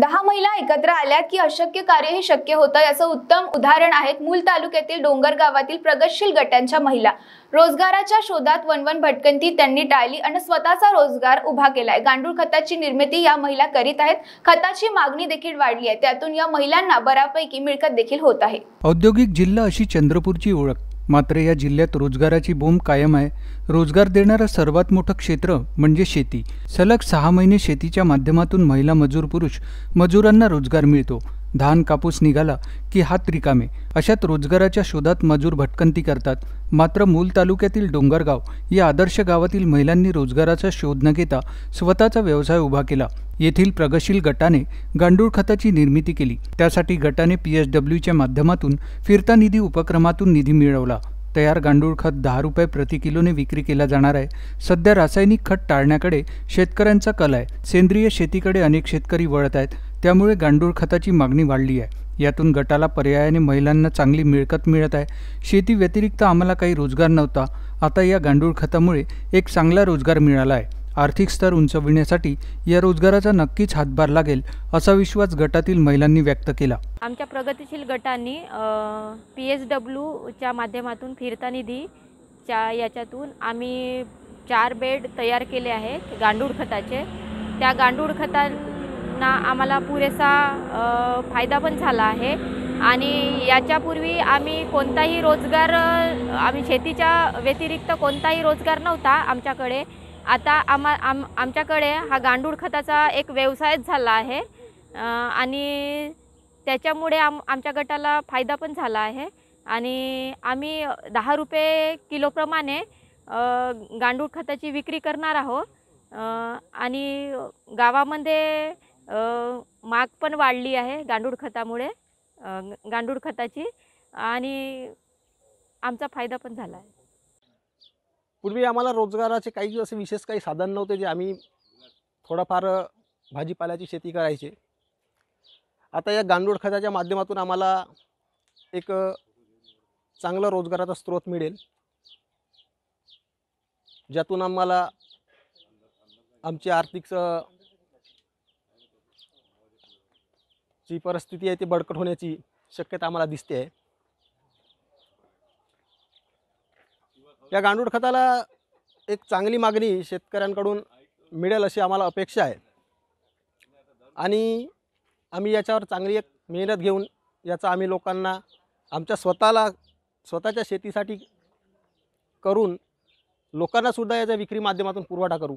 दहा महिला एकत्र आल्या की अशक्य कार्य हे शक्य होतं याचं उत्तम उदाहरण आहेत मूल तालुक्यातील डोंगर गावातील प्रगतशील गटांच्या महिला रोजगाराच्या शोधात वनवन भटकंती त्यांनी टाळली आणि स्वतःचा रोजगार उभा केलाय गांडूळ खताची निर्मिती या महिला करीत आहेत खताची मागणी देखील वाढली आहे त्यातून या महिलांना बऱ्यापैकी मिळकत देखील होत आहे औद्योगिक जिल्हा अशी चंद्रपूरची ओळख मात्र या जिल्ह्यात रोजगाराची बोंब कायम आहे रोजगार देणारं सर्वात मोठं क्षेत्र म्हणजे शेती सलग सहा महिने शेतीच्या माध्यमातून महिला मजूर पुरुष मजुरांना रोजगार मिळतो धान कापूस निघाला की हात रिकामे अशात रोजगाराच्या शोधात मजूर भटकंती करतात मात्र मूल तालुक्यातील डोंगरगाव या आदर्श गावातील महिलांनी रोजगाराचा शोध न घेता स्वतःचा व्यवसाय उभा केला येथील प्रगतशील गटाने गांडूळ खताची निर्मिती केली त्यासाठी गटाने पी एच डब्ल्यूच्या माध्यमातून फिरता निधी उपक्रमातून निधी मिळवला तयार गांडूळ खत दहा रुपये प्रति किलोने विक्री केला जाणार आहे सध्या रासायनिक खत टाळण्याकडे शेतकऱ्यांचा कल आहे सेंद्रिय शेतीकडे अनेक शेतकरी वळत आहेत त्यामुळे गांडूळ खताची मागणी वाढली आहे यातून गटाला पर्यायाने महिलांना चांगली मिळकत मिळत आहे शेती व्यतिरिक्त आम्हाला काही रोजगार नव्हता आता या गांडूळ खतामुळे एक चांगला रोजगार मिळाला आहे आर्थिक स्तर उंचविण्यासाठी या रोजगाराचा नक्कीच हातभार लागेल असा विश्वास गटातील महिलांनी व्यक्त केला आमच्या प्रगतीशील गटांनी पी एस डब्ल्यूच्या माध्यमातून फिरता च्या याच्यातून आम्ही चार बेड तयार केले आहेत गांडूळ खताचे त्या गांडूळ खतां ना आम्हाला पुरेसा फायदा पण झाला आहे आणि याच्यापूर्वी आम्ही कोणताही रोजगार आम्ही शेतीच्या व्यतिरिक्त कोणताही रोजगार नव्हता आमच्याकडे आता आम्हा आम आमच्याकडे हा गांडूळ खताचा एक व्यवसायच झाला आहे आणि त्याच्यामुळे आम आमच्या गटाला फायदा पण झाला आहे आणि आम्ही दहा रुपये किलोप्रमाणे गांडूळ खताची विक्री करणार आहोत आणि गावामध्ये माग पण वाढली आहे गांडूळ खतामुळे गांडूळ खताची आणि आमचा फायदा पण झाला आहे पूर्वी आम्हाला रोजगाराचे काही असे विशेष काही साधन नव्हते जे आम्ही थोडंफार भाजीपाल्याची शेती करायचे आता या गांडूळ खताच्या माध्यमातून आम्हाला एक चांगला रोजगाराचा स्रोत मिळेल ज्यातून आम्हाला आमची आर्थिक जी परिस्थिती आहे ती बडकट होण्याची शक्यता आम्हाला दिसते आहे या गांडूळ खताला एक चांगली मागणी शेतकऱ्यांकडून मिळेल अशी आम्हाला अपेक्षा आहे आणि आम्ही याच्यावर चांगली एक मेहनत घेऊन याचा आम्ही लोकांना आमच्या स्वतःला स्वतःच्या शेतीसाठी करून लोकांनासुद्धा याच्या विक्री माध्यमातून पुरवठा करू